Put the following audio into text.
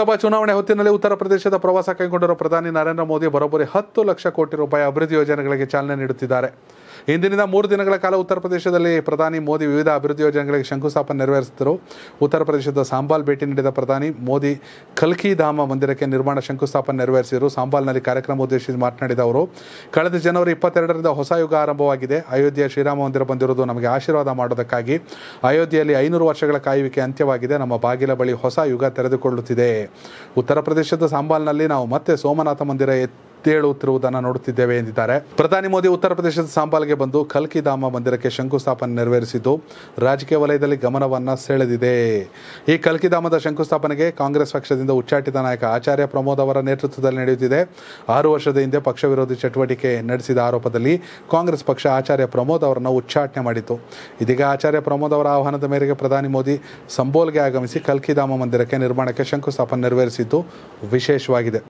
ಲೋಕಸಭಾ ಚುನಾವಣೆ ಹೊತ್ತಿನಲ್ಲಿ ಉತ್ತರ ಪ್ರದೇಶದ ಪ್ರವಾಸ ಕೈಗೊಂಡಿರುವ ಪ್ರಧಾನಿ ನರೇಂದ್ರ ಮೋದಿ ಬರೋಬ್ಬರಿ ಹತ್ತು ಲಕ್ಷ ಕೋಟಿ ರೂಪಾಯಿ ಅಭಿವೃದ್ಧಿ ಯೋಜನೆಗಳಿಗೆ ಚಾಲನೆ ನೀಡುತ್ತಿದ್ದಾರೆ ಇಂದಿನಿಂದ ಮೂರು ದಿನಗಳ ಕಾಲ ಉತ್ತರ ಪ್ರದೇಶದಲ್ಲಿ ಪ್ರಧಾನಿ ಮೋದಿ ವಿವಿಧ ಅಭಿವೃದ್ಧಿ ಯೋಜನೆಗಳಿಗೆ ಶಂಕುಸ್ಥಾಪನೆ ನೆರವೇರಿಸಿದರು ಉತ್ತರ ಪ್ರದೇಶದ ಸಾಂಬಾಲ್ ಭೇಟಿ ನೀಡಿದ ಪ್ರಧಾನಿ ಮೋದಿ ಕಲ್ಕಿ ಧಾಮ ಮಂದಿರಕ್ಕೆ ನಿರ್ಮಾಣ ಶಂಕುಸ್ಥಾಪನೆ ನೆರವೇರಿಸಿದರು ಸಾಂಬಾಲ್ನಲ್ಲಿ ಕಾರ್ಯಕ್ರಮ ಉದ್ದೇಶಿಸಿ ಮಾತನಾಡಿದ ಅವರು ಕಳೆದ ಜನವರಿ ಇಪ್ಪತ್ತೆರಡರಿಂದ ಹೊಸ ಯುಗ ಆರಂಭವಾಗಿದೆ ಅಯೋಧ್ಯೆಯ ಶ್ರೀರಾಮ ಮಂದಿರ ಬಂದಿರುವುದು ನಮಗೆ ಆಶೀರ್ವಾದ ಮಾಡೋದಕ್ಕಾಗಿ ಅಯೋಧ್ಯೆಯಲ್ಲಿ ಐನೂರು ವರ್ಷಗಳ ಕಾಯುವಿಕೆ ಅಂತ್ಯವಾಗಿದೆ ನಮ್ಮ ಬಾಗಿಲ ಬಳಿ ಹೊಸ ಯುಗ ತೆರೆದುಕೊಳ್ಳುತ್ತಿದೆ ಉತ್ತರ ಪ್ರದೇಶದ ಸಾಂಬಾಲ್ನಲ್ಲಿ ನಾವು ಮತ್ತೆ ಸೋಮನಾಥ ಮಂದಿರ ತೇಳುತ್ತಿರುವುದನ್ನು ನೋಡುತ್ತಿದ್ದೇವೆ ಎಂದಿದ್ದಾರೆ ಪ್ರಧಾನಿ ಮೋದಿ ಉತ್ತರ ಪ್ರದೇಶದ ಸಾಂಬಾಲ್ಗೆ ಬಂದು ಕಲ್ಕಿಧಾಮ ಮಂದಿರಕ್ಕೆ ಶಂಕುಸ್ಥಾಪನೆ ನೆರವೇರಿಸಿದ್ದು ರಾಜಕೀಯ ವಲಯದಲ್ಲಿ ಗಮನವನ್ನು ಸೆಳೆದಿದೆ ಈ ಕಲ್ಕಿಧಾಮದ ಶಂಕುಸ್ಥಾಪನೆಗೆ ಕಾಂಗ್ರೆಸ್ ಪಕ್ಷದಿಂದ ಉಚ್ಚಾಟಿತ ನಾಯಕ ಆಚಾರ್ಯ ಪ್ರಮೋದ್ ಅವರ ನೇತೃತ್ವದಲ್ಲಿ ನಡೆಯುತ್ತಿದೆ ಆರು ವರ್ಷದ ಹಿಂದೆ ಪಕ್ಷ ವಿರೋಧಿ ಚಟುವಟಿಕೆ ನಡೆಸಿದ ಆರೋಪದಲ್ಲಿ ಕಾಂಗ್ರೆಸ್ ಪಕ್ಷ ಆಚಾರ್ಯ ಪ್ರಮೋದ್ ಅವರನ್ನು ಉಚ್ಚಾಟನೆ ಮಾಡಿತು ಇದೀಗ ಆಚಾರ್ಯ ಪ್ರಮೋದ್ ಅವರ ಆಹ್ವಾನದ ಮೇರೆಗೆ ಪ್ರಧಾನಿ ಮೋದಿ ಸಂಬೋಲ್ಗೆ ಆಗಮಿಸಿ ಕಲ್ಕಿಧಾಮ ಮಂದಿರಕ್ಕೆ ನಿರ್ಮಾಣಕ್ಕೆ ಶಂಕುಸ್ಥಾಪನೆ ನೆರವೇರಿಸಿದ್ದು ವಿಶೇಷವಾಗಿದೆ